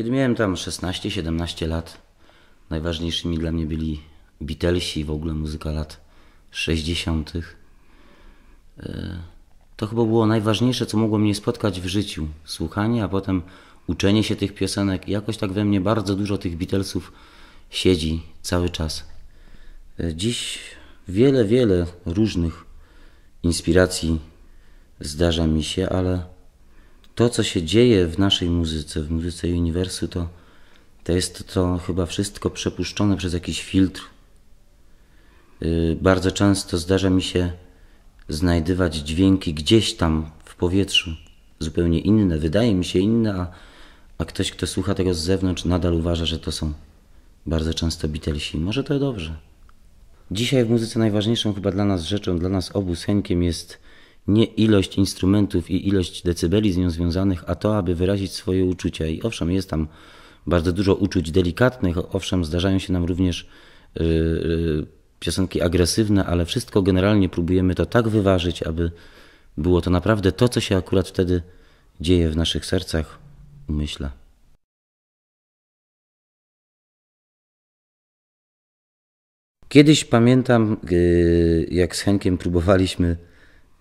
Kiedy miałem tam 16-17 lat, najważniejszymi dla mnie byli Beatlesi, w ogóle muzyka lat 60. E, to chyba było najważniejsze, co mogło mnie spotkać w życiu. Słuchanie, a potem uczenie się tych piosenek. Jakoś tak we mnie bardzo dużo tych Beatlesów siedzi cały czas. E, dziś wiele, wiele różnych inspiracji zdarza mi się, ale to, co się dzieje w naszej muzyce, w muzyce uniwersu, to, to jest to chyba wszystko przepuszczone przez jakiś filtr. Y, bardzo często zdarza mi się znajdywać dźwięki gdzieś tam w powietrzu, zupełnie inne, wydaje mi się inne, a, a ktoś, kto słucha tego z zewnątrz, nadal uważa, że to są bardzo często Beatlesi. Może to dobrze. Dzisiaj w muzyce najważniejszą chyba dla nas rzeczą, dla nas obu z Henkiem jest nie ilość instrumentów i ilość decybeli z nią związanych, a to, aby wyrazić swoje uczucia. I owszem, jest tam bardzo dużo uczuć delikatnych, owszem, zdarzają się nam również yy, yy, piosenki agresywne, ale wszystko generalnie próbujemy to tak wyważyć, aby było to naprawdę to, co się akurat wtedy dzieje w naszych sercach, umyśle. Kiedyś pamiętam, y, jak z Henkiem próbowaliśmy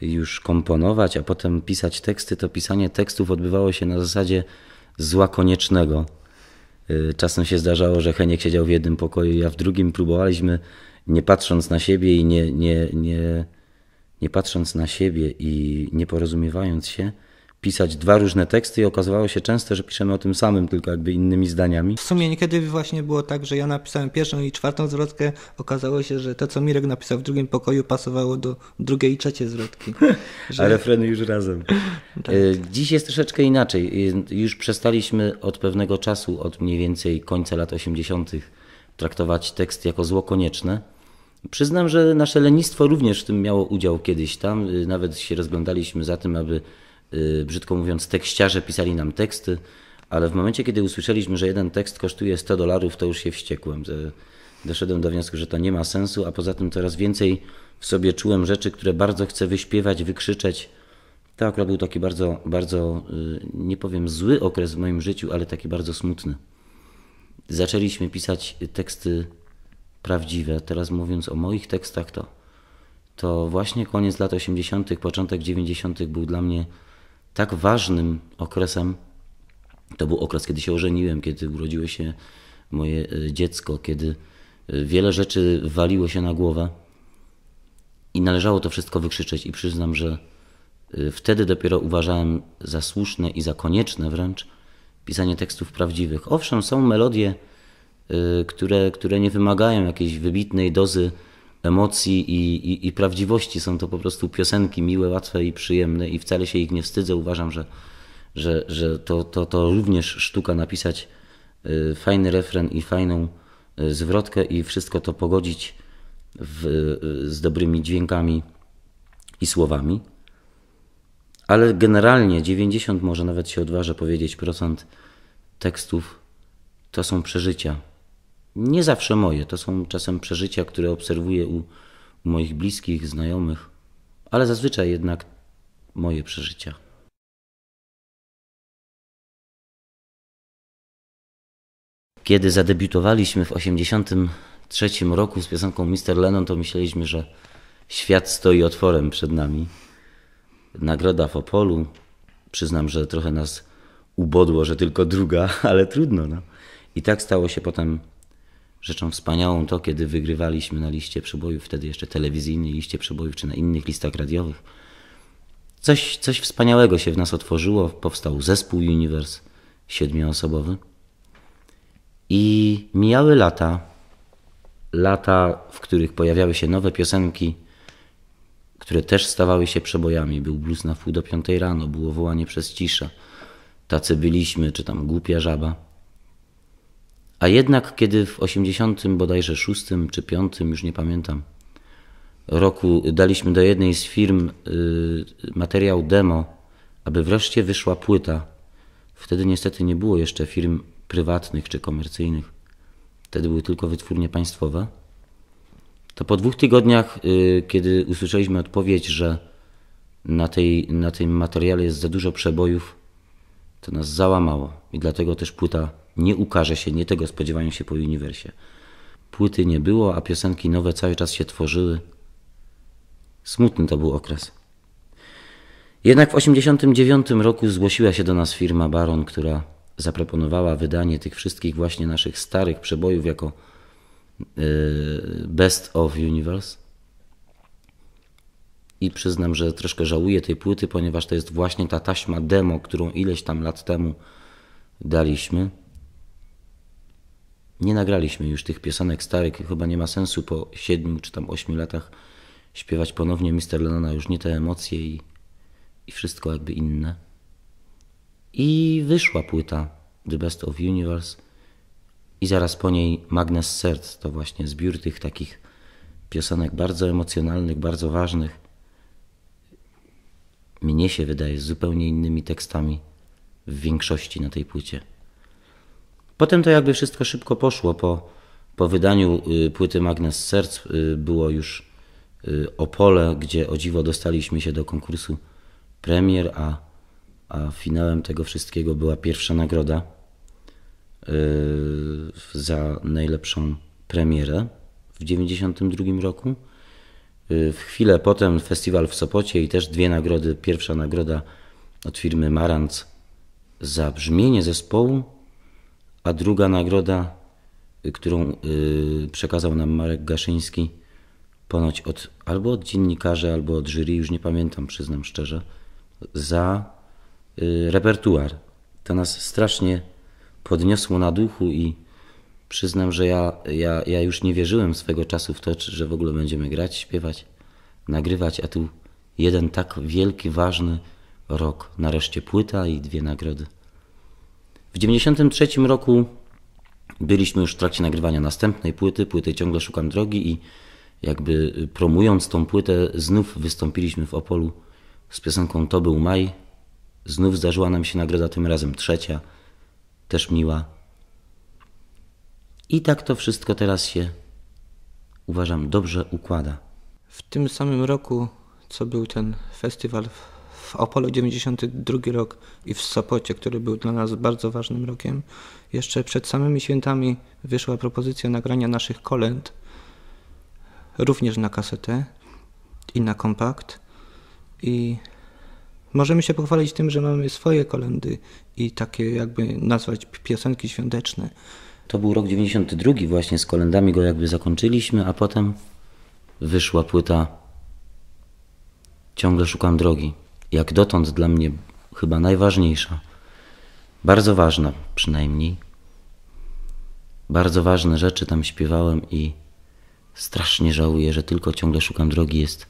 już komponować, a potem pisać teksty, to pisanie tekstów odbywało się na zasadzie zła koniecznego. Y, czasem się zdarzało, że Heniek siedział w jednym pokoju, ja w drugim próbowaliśmy, nie patrząc na siebie i nie, nie, nie, nie patrząc na siebie i nie porozumiewając się, pisać dwa różne teksty i okazywało się często, że piszemy o tym samym, tylko jakby innymi zdaniami. W sumie niekiedy właśnie było tak, że ja napisałem pierwszą i czwartą zwrotkę, okazało się, że to, co Mirek napisał w drugim pokoju, pasowało do drugiej i trzeciej zwrotki. Że... A refreny już razem. tak. E, dziś jest troszeczkę inaczej. E, już przestaliśmy od pewnego czasu, od mniej więcej końca lat 80., traktować tekst jako zło konieczne. Przyznam, że nasze lenistwo również w tym miało udział kiedyś tam. E, nawet się rozglądaliśmy za tym, aby Y, brzydko mówiąc, tekściarze pisali nam teksty, ale w momencie, kiedy usłyszeliśmy, że jeden tekst kosztuje 100 dolarów, to już się wściekłem. Doszedłem do wniosku, że to nie ma sensu, a poza tym coraz więcej w sobie czułem rzeczy, które bardzo chcę wyśpiewać, wykrzyczeć. To akurat był taki bardzo, bardzo, y, nie powiem zły okres w moim życiu, ale taki bardzo smutny. Zaczęliśmy pisać teksty prawdziwe. Teraz mówiąc o moich tekstach, to, to właśnie koniec lat 80., początek 90. był dla mnie tak ważnym okresem. To był okres, kiedy się ożeniłem, kiedy urodziło się moje e, dziecko, kiedy e, wiele rzeczy waliło się na głowę i należało to wszystko wykrzyczeć. I przyznam, że e, wtedy dopiero uważałem za słuszne i za konieczne wręcz pisanie tekstów prawdziwych. Owszem, są melodie, które, które nie wymagają jakiejś wybitnej dozy emocji i, i, i prawdziwości. Są to po prostu piosenki miłe, łatwe i przyjemne i wcale się ich nie wstydzę. Uważam, że, że, że to, to, to również sztuka napisać y, fajny refren i fajną y, zwrotkę i wszystko to pogodzić w, y, z dobrymi dźwiękami i słowami. Ale generalnie 90, może nawet się odważę powiedzieć, procent tekstów to są przeżycia nie zawsze moje, to są czasem przeżycia, które obserwuję u, u moich bliskich, znajomych, ale zazwyczaj jednak moje przeżycia. Kiedy zadebiutowaliśmy w 1983 roku z piosenką Mr. Lennon, to myśleliśmy, że świat stoi otworem przed nami. Nagroda w Opolu. Przyznam, że trochę nas ubodło, że tylko druga, ale trudno. No. I tak stało się potem Rzeczą wspaniałą to, kiedy wygrywaliśmy na liście przebojów, wtedy jeszcze telewizyjnej liście przebojów, czy na innych listach radiowych. Coś, coś wspaniałego się w nas otworzyło. Powstał zespół Universe siedmioosobowy. I mijały lata, lata, w których pojawiały się nowe piosenki, które też stawały się przebojami. Był blues na wpół do piątej rano, było wołanie przez ciszę. Tacy byliśmy, czy tam głupia żaba. A jednak kiedy w 80 bodajże 6 czy 5, już nie pamiętam, roku daliśmy do jednej z firm y, materiał demo, aby wreszcie wyszła płyta. Wtedy niestety nie było jeszcze firm prywatnych czy komercyjnych. Wtedy były tylko wytwórnie państwowe. To po dwóch tygodniach, y, kiedy usłyszeliśmy odpowiedź, że na, tej, na tym materiale jest za dużo przebojów, to nas załamało i dlatego też płyta nie ukaże się, nie tego spodziewają się po uniwersie. Płyty nie było, a piosenki nowe cały czas się tworzyły. Smutny to był okres. Jednak w 1989 roku zgłosiła się do nas firma Baron, która zaproponowała wydanie tych wszystkich właśnie naszych starych przebojów jako e, Best of Universe. I przyznam, że troszkę żałuję tej płyty, ponieważ to jest właśnie ta taśma demo, którą ileś tam lat temu daliśmy nie nagraliśmy już tych piosenek starych i chyba nie ma sensu po 7 czy tam 8 latach śpiewać ponownie Mister Lennona, już nie te emocje i, i wszystko jakby inne. I wyszła płyta The Best of Universe i zaraz po niej Magnes Serc, to właśnie zbiór tych takich piosenek bardzo emocjonalnych, bardzo ważnych. Mnie się wydaje z zupełnie innymi tekstami w większości na tej płycie. Potem to jakby wszystko szybko poszło. Po, po wydaniu y, płyty Magnes Serc y, było już y, Opole, gdzie o dziwo dostaliśmy się do konkursu premier, a, a finałem tego wszystkiego była pierwsza nagroda za najlepszą premierę w 1992 roku. W chwilę potem festiwal w Sopocie i też dwie nagrody. Pierwsza nagroda od firmy Marantz za brzmienie zespołu a druga nagroda, y, którą y, przekazał nam Marek Gaszyński, ponoć od, albo od dziennikarzy, albo od jury, już nie pamiętam, przyznam szczerze, za y, repertuar. To nas strasznie podniosło na duchu i przyznam, że ja, ja, ja już nie wierzyłem swego czasu w to, że w ogóle będziemy grać, śpiewać, nagrywać, a tu jeden tak wielki, ważny rok. Nareszcie płyta i dwie nagrody. W 1993 roku byliśmy już w trakcie nagrywania następnej płyty, płyty Ciągle Szukam Drogi i jakby y, promując tą płytę znów wystąpiliśmy w Opolu z piosenką To był maj. Znów zdarzyła nam się nagroda, tym razem trzecia, też miła. I tak to wszystko teraz się, uważam, dobrze układa. W tym samym roku, co był ten festiwal w Opolu 92 rok i w Sopocie, który był dla nas bardzo ważnym rokiem, jeszcze przed samymi świętami wyszła propozycja nagrania naszych kolęd, również na kasetę i na kompakt. I możemy się pochwalić tym, że mamy swoje kolendy i takie jakby nazwać piosenki świąteczne. To był rok 92 właśnie, z kolendami go jakby zakończyliśmy, a potem wyszła płyta Ciągle szukam drogi jak dotąd dla mnie chyba najważniejsza, bardzo ważna przynajmniej. Bardzo ważne rzeczy tam śpiewałem i strasznie żałuję, że tylko ciągle szukam drogi jest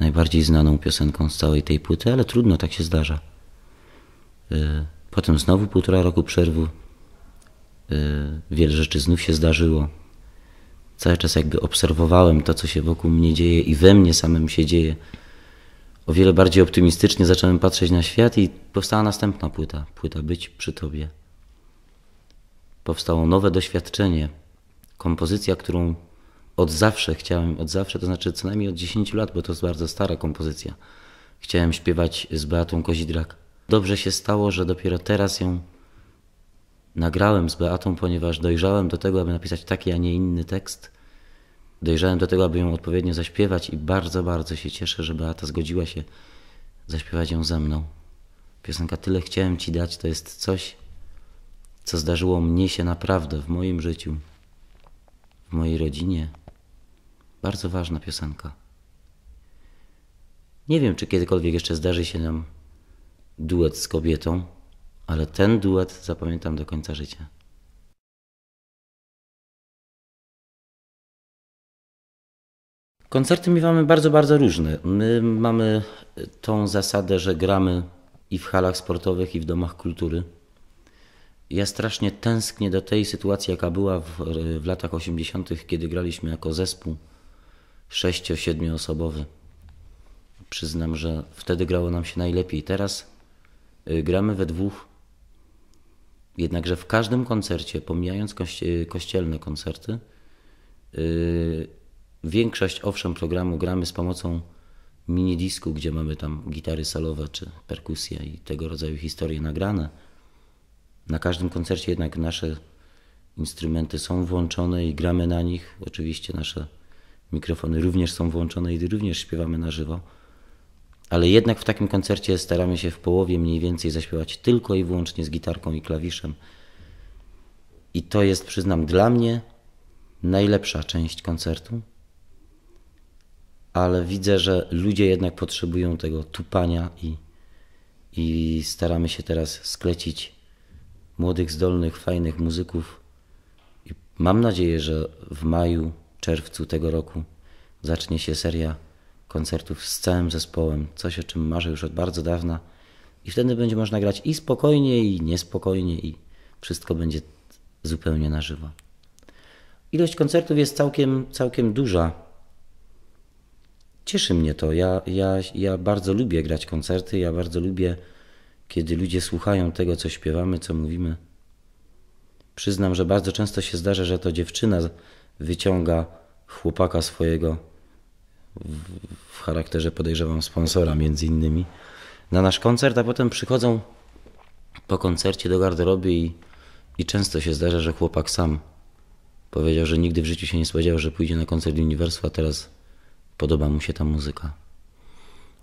najbardziej znaną piosenką z całej tej płyty, ale trudno, tak się zdarza. Y, potem znowu półtora roku przerwy. Wiele rzeczy znów się zdarzyło. Cały czas jakby obserwowałem to, co się wokół mnie dzieje i we mnie samym się dzieje o wiele bardziej optymistycznie zacząłem patrzeć na świat i powstała następna płyta, płyta Być przy Tobie. Powstało nowe doświadczenie, kompozycja, którą od zawsze chciałem, od zawsze, to znaczy co najmniej od 10 lat, bo to jest bardzo stara kompozycja. Chciałem śpiewać z Beatą Kozidrak. Dobrze się stało, że dopiero teraz ją nagrałem z Beatą, ponieważ dojrzałem do tego, aby napisać taki, a nie inny tekst dojrzałem do tego, aby ją odpowiednio zaśpiewać i bardzo, bardzo się cieszę, że Beata zgodziła się zaśpiewać ją ze mną. Piosenka Tyle chciałem Ci dać to jest coś, co zdarzyło mnie się naprawdę w moim życiu, w mojej rodzinie. Bardzo ważna piosenka. Nie wiem, czy kiedykolwiek jeszcze zdarzy się nam duet z kobietą, ale ten duet zapamiętam do końca życia. Koncerty miewamy bardzo, bardzo różne. My mamy e, tą zasadę, że gramy i w halach sportowych, i w domach kultury. Ja strasznie tęsknię do tej sytuacji, jaka była w, e, w latach 80., kiedy graliśmy jako zespół sześcio 7 osobowy. Przyznam, że wtedy grało nam się najlepiej. Teraz e, gramy we dwóch. Jednakże w każdym koncercie, pomijając kościelne koncerty, Większość, owszem, programu gramy z pomocą minidisku, gdzie mamy tam gitary salowe czy perkusje i tego rodzaju historie nagrane. Na każdym koncercie jednak nasze instrumenty są włączone i gramy na nich. Oczywiście nasze mikrofony również są włączone i również śpiewamy na żywo. Ale jednak w takim koncercie staramy się w połowie mniej więcej zaśpiewać tylko i wyłącznie z gitarką i klawiszem. I to jest, przyznam, dla mnie najlepsza część koncertu ale widzę, że ludzie jednak potrzebują tego tupania i, i staramy się teraz sklecić młodych, zdolnych, fajnych muzyków. I mam nadzieję, że w maju, czerwcu tego roku zacznie się seria koncertów z całym zespołem, coś o czym marzę już od bardzo dawna. I wtedy będzie można grać i spokojnie, i niespokojnie, i wszystko będzie zupełnie na żywo. Ilość koncertów jest całkiem, całkiem duża cieszy mnie to. Ja, ja, ja bardzo lubię grać koncerty, ja bardzo lubię, kiedy ludzie słuchają tego, co śpiewamy, co mówimy. Przyznam, że bardzo często się zdarza, że to dziewczyna wyciąga chłopaka swojego w, charakterze, podejrzewam, sponsora między innymi, na nasz koncert, a potem przychodzą po koncercie do garderoby i, i często się zdarza, że chłopak sam powiedział, że nigdy w życiu się nie spodziewał, że pójdzie na koncert Uniwersu, a teraz Podoba mu się ta muzyka.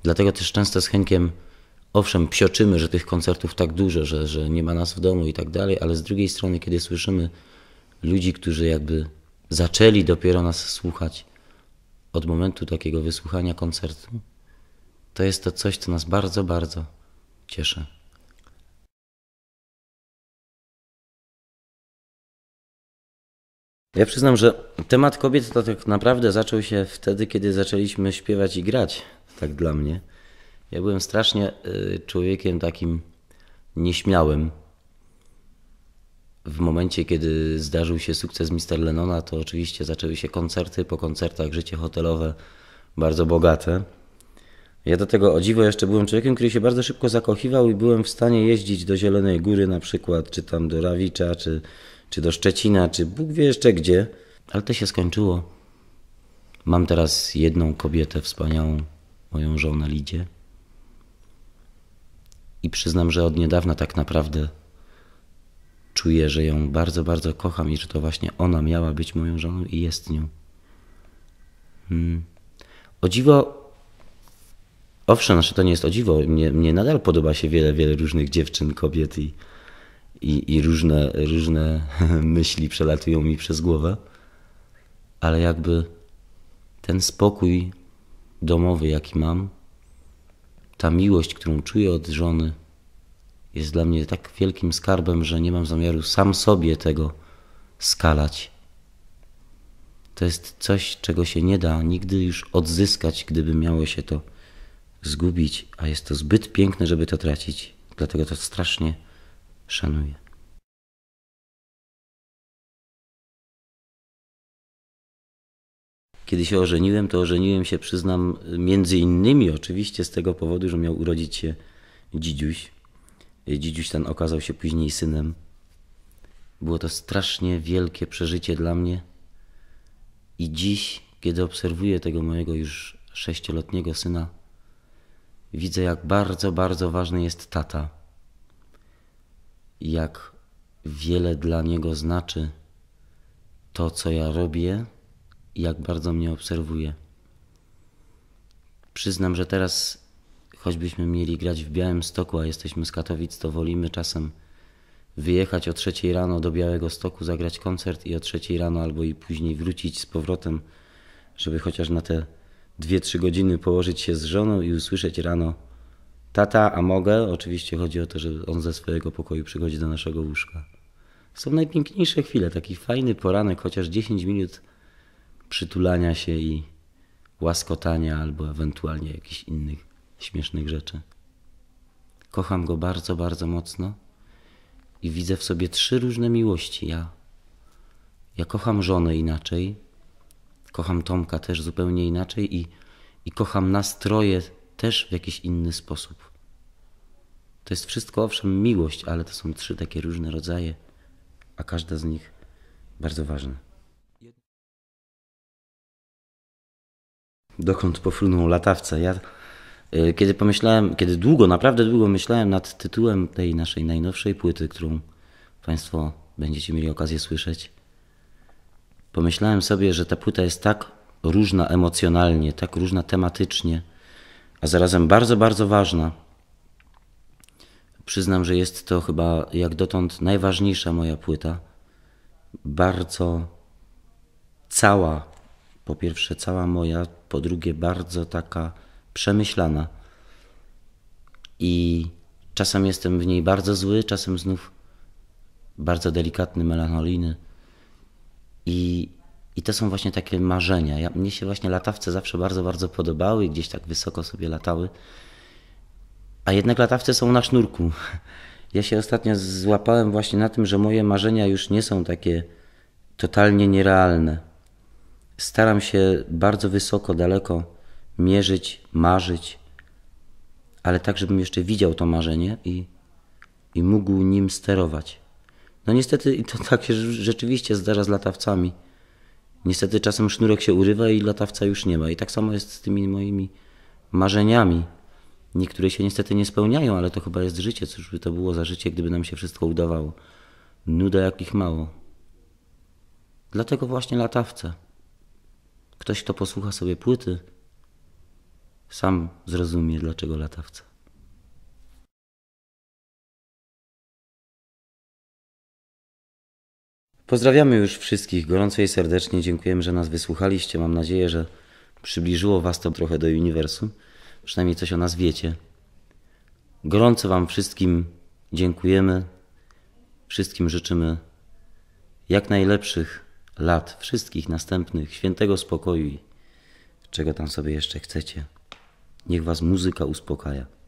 Dlatego też często z Henkiem, owszem, psioczymy, że tych koncertów tak dużo, że, że nie ma nas w domu i tak dalej, ale z drugiej strony, kiedy słyszymy ludzi, którzy jakby zaczęli dopiero nas słuchać od momentu takiego wysłuchania koncertu, to jest to coś, co nas bardzo, bardzo cieszy. Ja przyznam, że temat kobiet to tak naprawdę zaczął się wtedy, kiedy zaczęliśmy śpiewać i grać. Tak dla mnie. Ja byłem strasznie y, człowiekiem takim nieśmiałym. W momencie, kiedy zdarzył się sukces Mister Lenona, to oczywiście zaczęły się koncerty, po koncertach życie hotelowe bardzo bogate. Ja do tego o dziwo jeszcze byłem człowiekiem, który się bardzo szybko zakochiwał i byłem w stanie jeździć do Zielonej Góry na przykład, czy tam do Rawicza, czy czy do Szczecina, czy Bóg wie jeszcze gdzie, ale to się skończyło. Mam teraz jedną kobietę wspaniałą, moją żonę Lidię. I przyznam, że od niedawna tak naprawdę czuję, że ją bardzo, bardzo kocham i że to właśnie ona miała być moją żoną i jest nią. Hmm. O dziwo, owszem, znaczy to nie jest o dziwo, mnie, mnie nadal podoba się wiele, wiele różnych dziewczyn, kobiet i, i, i różne, różne myśli przelatują mi przez głowę, ale jakby ten spokój domowy, jaki mam, ta miłość, którą czuję od żony, jest dla mnie tak wielkim skarbem, że nie mam zamiaru sam sobie tego skalać. To jest coś, czego się nie da nigdy już odzyskać, gdyby miało się to zgubić, a jest to zbyt piękne, żeby to tracić. Dlatego to strasznie szanuję. Kiedy się ożeniłem, to ożeniłem się, przyznam, między innymi oczywiście z tego powodu, że miał urodzić się dzidziuś. Dzidziuś ten okazał się później synem. Było to strasznie wielkie przeżycie dla mnie. I dziś, kiedy obserwuję tego mojego już sześcioletniego syna, widzę, jak bardzo, bardzo ważny jest tata jak wiele dla niego znaczy to, co ja robię, jak bardzo mnie obserwuje. Przyznam, że teraz, choćbyśmy mieli grać w Białym Stoku, a jesteśmy z Katowic, to wolimy czasem wyjechać o trzeciej rano do Białego Stoku, zagrać koncert i o trzeciej rano albo i później wrócić z powrotem, żeby chociaż na te 2-3 godziny położyć się z żoną i usłyszeć rano Tata, a mogę? Oczywiście chodzi o to, że on ze swojego pokoju przychodzi do naszego łóżka. Są najpiękniejsze chwile, taki fajny poranek, chociaż 10 minut przytulania się i łaskotania albo ewentualnie jakichś innych śmiesznych rzeczy. Kocham go bardzo, bardzo mocno i widzę w sobie trzy różne miłości. Ja, ja kocham żonę inaczej, kocham Tomka też zupełnie inaczej i, i kocham nastroje też w jakiś inny sposób. To jest wszystko, owszem, miłość, ale to są trzy takie różne rodzaje, a każda z nich bardzo ważna. Dokąd pofrunął latawca? Ja, y, kiedy pomyślałem, kiedy długo, naprawdę długo myślałem nad tytułem tej naszej najnowszej płyty, którą Państwo będziecie mieli okazję słyszeć, pomyślałem sobie, że ta płyta jest tak różna emocjonalnie, tak różna tematycznie, a zarazem bardzo, bardzo ważna. Przyznam, że jest to chyba jak dotąd najważniejsza moja płyta. Bardzo cała, po pierwsze cała moja, po drugie bardzo taka przemyślana. I czasem jestem w niej bardzo zły, czasem znów bardzo delikatny, melancholijny. I i to są właśnie takie marzenia. Ja, mnie się właśnie latawce zawsze bardzo, bardzo podobały, gdzieś tak wysoko sobie latały. A jednak latawce są na sznurku. Ja się ostatnio złapałem właśnie na tym, że moje marzenia już nie są takie totalnie nierealne. Staram się bardzo wysoko, daleko mierzyć, marzyć, ale tak, żebym jeszcze widział to marzenie i, i mógł nim sterować. No niestety to tak się rzeczywiście zdarza z latawcami. Niestety czasem sznurek się urywa i latawca już nie ma. I tak samo jest z tymi moimi marzeniami. Niektóre się niestety nie spełniają, ale to chyba jest życie. Cóż by to było za życie, gdyby nam się wszystko udawało? Nuda jakich mało. Dlatego właśnie latawca. Ktoś, kto posłucha sobie płyty, sam zrozumie, dlaczego latawca. Pozdrawiamy już wszystkich gorąco i serdecznie. Dziękujemy, że nas wysłuchaliście. Mam nadzieję, że przybliżyło Was to trochę do uniwersum. Przynajmniej coś o nas wiecie. Gorąco Wam wszystkim dziękujemy. Wszystkim życzymy jak najlepszych lat, wszystkich następnych, świętego spokoju i czego tam sobie jeszcze chcecie. Niech Was muzyka uspokaja.